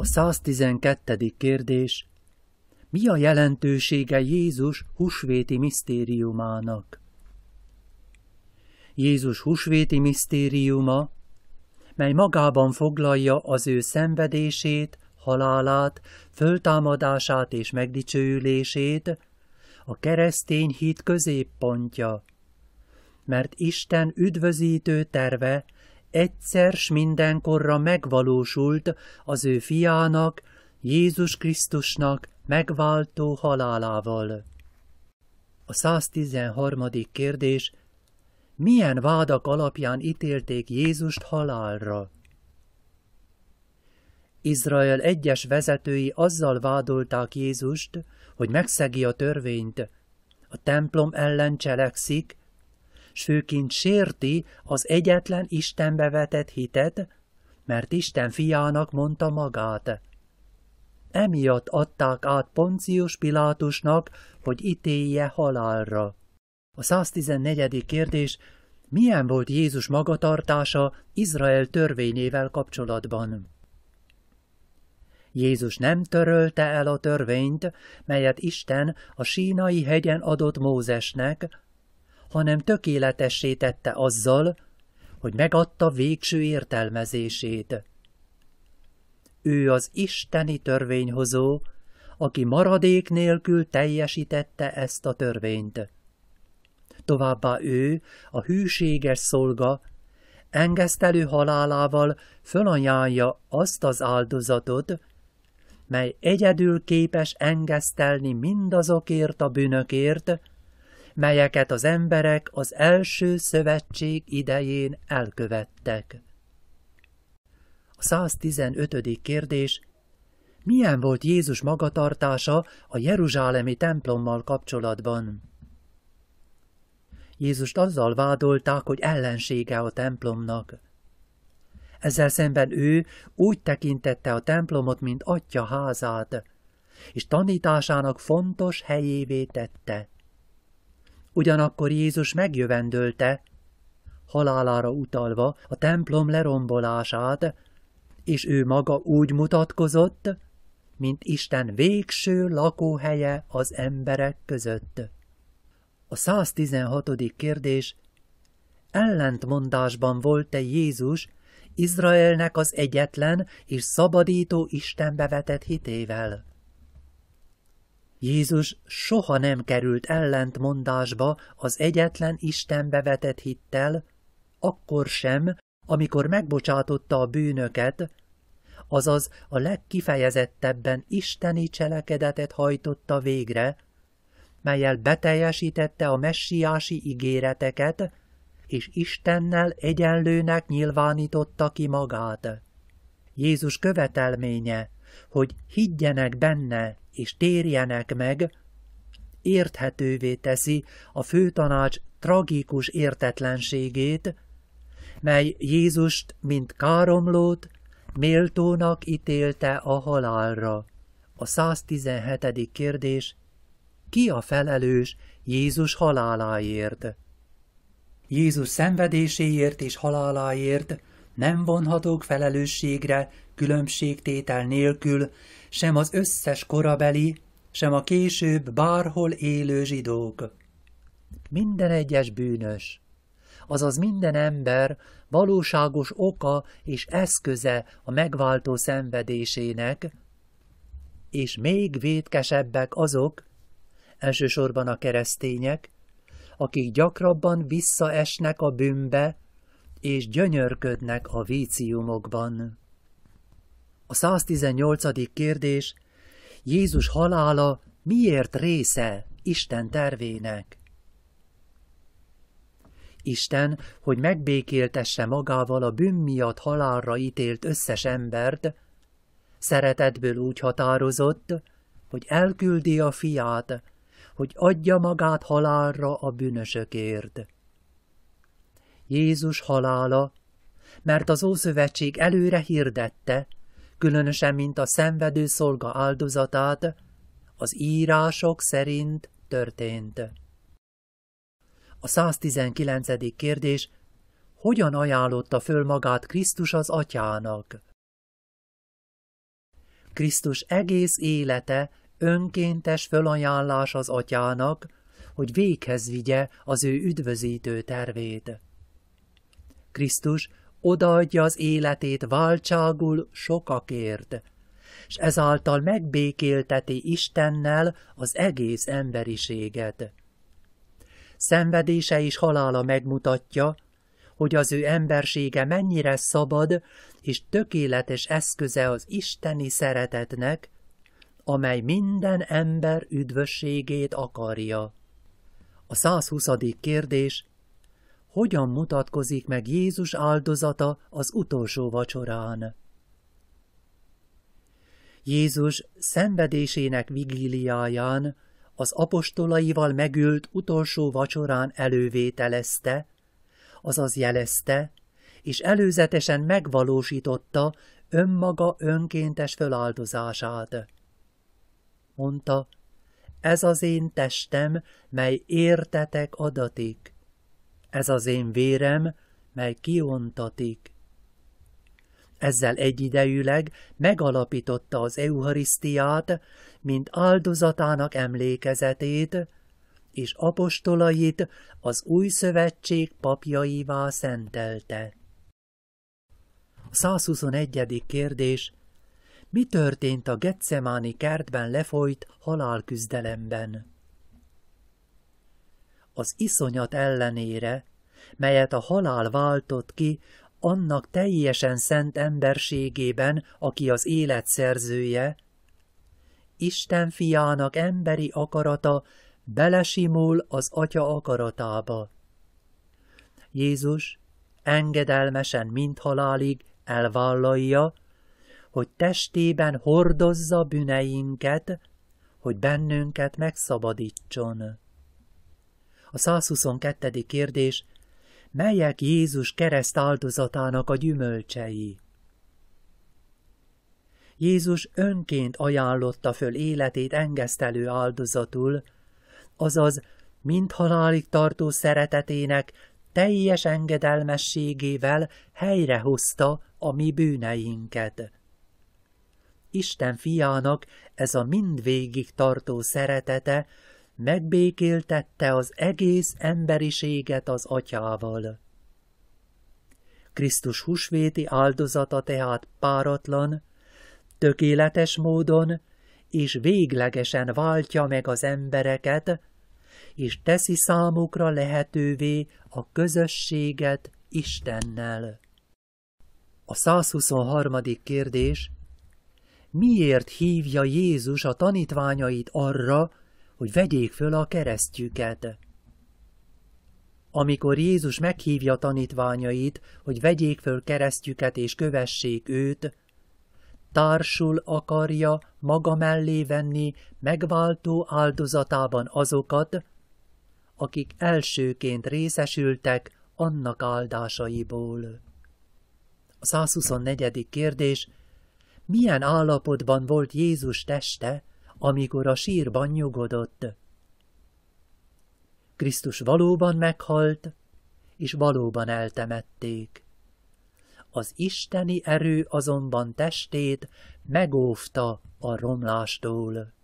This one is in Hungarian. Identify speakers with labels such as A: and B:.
A: A 112. kérdés Mi a jelentősége Jézus husvéti misztériumának? Jézus husvéti misztériuma, mely magában foglalja az ő szenvedését, halálát, föltámadását és megdicsőülését, a keresztény hit középpontja. Mert Isten üdvözítő terve egyszer s mindenkorra megvalósult az ő fiának, Jézus Krisztusnak megváltó halálával. A 113. kérdés milyen vádak alapján ítélték Jézust halálra? Izrael egyes vezetői azzal vádolták Jézust, hogy megszegi a törvényt, a templom ellen cselekszik, s főként sérti az egyetlen Istenbe vetett hitet, mert Isten fiának mondta magát. Emiatt adták át Poncius Pilátusnak, hogy ítélje halálra. A 114. kérdés, milyen volt Jézus magatartása Izrael törvényével kapcsolatban? Jézus nem törölte el a törvényt, melyet Isten a sínai hegyen adott Mózesnek, hanem tökéletessé tette azzal, hogy megadta végső értelmezését. Ő az isteni törvényhozó, aki maradék nélkül teljesítette ezt a törvényt. Továbbá ő, a hűséges szolga, engesztelő halálával fölanyálja azt az áldozatot, mely egyedül képes engesztelni mindazokért a bűnökért, melyeket az emberek az első szövetség idején elkövettek. A 115. kérdés milyen volt Jézus magatartása a Jeruzsálemi templommal kapcsolatban? Jézust azzal vádolták, hogy ellensége a templomnak. Ezzel szemben ő úgy tekintette a templomot, mint atya házát, és tanításának fontos helyévé tette. Ugyanakkor Jézus megjövendölte, halálára utalva a templom lerombolását, és ő maga úgy mutatkozott, mint Isten végső lakóhelye az emberek között. A 116. kérdés ellentmondásban volt-e Jézus Izraelnek az egyetlen és szabadító Istenbe vetett hitével? Jézus soha nem került ellentmondásba az egyetlen Istenbe vetett hittel, akkor sem, amikor megbocsátotta a bűnöket, azaz a legkifejezettebben isteni cselekedetet hajtotta végre, melyel beteljesítette a messiási ígéreteket, és Istennel egyenlőnek nyilvánította ki magát. Jézus követelménye, hogy higgyenek benne, és térjenek meg, érthetővé teszi a főtanács tragikus értetlenségét, mely Jézust, mint káromlót, méltónak ítélte a halálra. A 117. kérdés, ki a felelős Jézus haláláért? Jézus szenvedéséért és haláláért nem vonhatók felelősségre különbségtétel nélkül sem az összes korabeli, sem a később bárhol élő zsidók. Minden egyes bűnös, azaz minden ember valóságos oka és eszköze a megváltó szenvedésének, és még vétkesebbek azok, elsősorban a keresztények, akik gyakrabban visszaesnek a bűnbe, és gyönyörködnek a víciumokban. A 118. kérdés, Jézus halála miért része Isten tervének? Isten, hogy megbékéltesse magával a bűn miatt halálra ítélt összes embert, szeretetből úgy határozott, hogy elküldi a fiát, hogy adja magát halálra a bűnösökért. Jézus halála, mert az Ószövetség előre hirdette, különösen mint a szenvedő szolga áldozatát, az írások szerint történt. A 119. kérdés, hogyan ajánlotta föl magát Krisztus az atyának? Krisztus egész élete önkéntes fölajánlás az atyának, hogy véghez vigye az ő üdvözítő tervét. Krisztus odaadja az életét váltságul sokakért, és ezáltal megbékélteti Istennel az egész emberiséget. Szenvedése és halála megmutatja, hogy az ő embersége mennyire szabad és tökéletes eszköze az isteni szeretetnek, amely minden ember üdvösségét akarja. A 120. kérdés hogyan mutatkozik meg Jézus áldozata az utolsó vacsorán. Jézus szenvedésének vigíliáján az apostolaival megült utolsó vacsorán elővételezte, azaz jelezte, és előzetesen megvalósította önmaga önkéntes föláldozását. Mondta, ez az én testem, mely értetek adatik. Ez az én vérem, mely kiontatik. Ezzel egyidejűleg megalapította az Euharisztiát, mint áldozatának emlékezetét, és apostolait az új szövetség papjaivá szentelte. 121. kérdés Mi történt a Getsemáni kertben lefolyt halálküzdelemben? az iszonyat ellenére, melyet a halál váltott ki annak teljesen szent emberségében, aki az élet szerzője, Isten fiának emberi akarata belesimul az atya akaratába. Jézus engedelmesen mint halálig elvállalja, hogy testében hordozza bűneinket, hogy bennünket megszabadítson. A 122. kérdés, melyek Jézus kereszt áldozatának a gyümölcsei? Jézus önként ajánlotta föl életét engesztelő áldozatul, azaz mind halálig tartó szeretetének teljes engedelmességével helyrehozta a mi bűneinket. Isten fiának ez a mindvégig tartó szeretete megbékéltette az egész emberiséget az atyával. Krisztus húsvéti áldozata tehát páratlan, tökéletes módon és véglegesen váltja meg az embereket, és teszi számukra lehetővé a közösséget Istennel. A 123. kérdés Miért hívja Jézus a tanítványait arra, hogy vegyék föl a keresztjüket. Amikor Jézus meghívja tanítványait, hogy vegyék föl keresztjüket és kövessék őt, társul akarja maga mellé venni megváltó áldozatában azokat, akik elsőként részesültek annak áldásaiból. A 124. kérdés, milyen állapotban volt Jézus teste, amikor a sírban nyugodott. Krisztus valóban meghalt, és valóban eltemették. Az isteni erő azonban testét megóvta a romlástól.